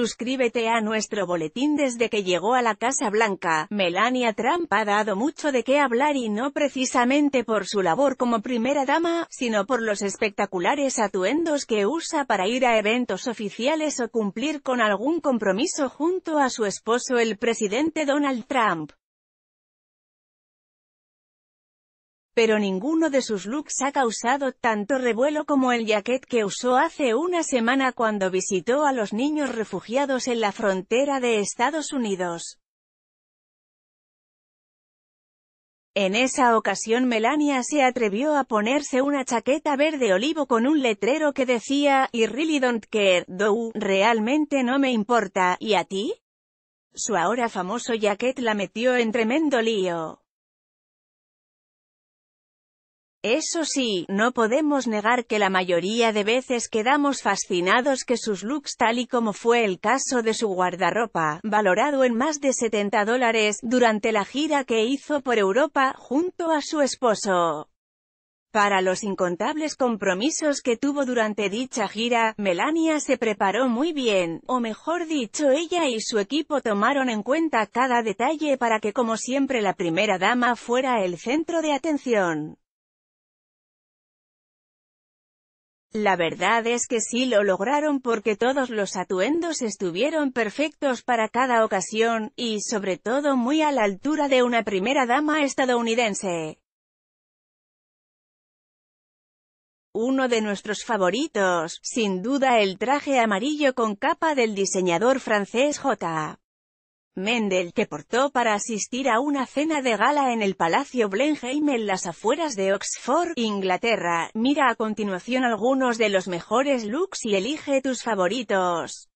Suscríbete a nuestro boletín desde que llegó a la Casa Blanca. Melania Trump ha dado mucho de qué hablar y no precisamente por su labor como primera dama, sino por los espectaculares atuendos que usa para ir a eventos oficiales o cumplir con algún compromiso junto a su esposo el presidente Donald Trump. pero ninguno de sus looks ha causado tanto revuelo como el jaquet que usó hace una semana cuando visitó a los niños refugiados en la frontera de Estados Unidos. En esa ocasión Melania se atrevió a ponerse una chaqueta verde olivo con un letrero que decía, I really don't care, do, realmente no me importa, ¿y a ti? Su ahora famoso jacket la metió en tremendo lío. Eso sí, no podemos negar que la mayoría de veces quedamos fascinados que sus looks tal y como fue el caso de su guardarropa, valorado en más de 70 dólares, durante la gira que hizo por Europa, junto a su esposo. Para los incontables compromisos que tuvo durante dicha gira, Melania se preparó muy bien, o mejor dicho ella y su equipo tomaron en cuenta cada detalle para que como siempre la primera dama fuera el centro de atención. La verdad es que sí lo lograron porque todos los atuendos estuvieron perfectos para cada ocasión, y sobre todo muy a la altura de una primera dama estadounidense. Uno de nuestros favoritos, sin duda el traje amarillo con capa del diseñador francés J. Mendel te portó para asistir a una cena de gala en el Palacio Blenheim en las afueras de Oxford, Inglaterra. Mira a continuación algunos de los mejores looks y elige tus favoritos.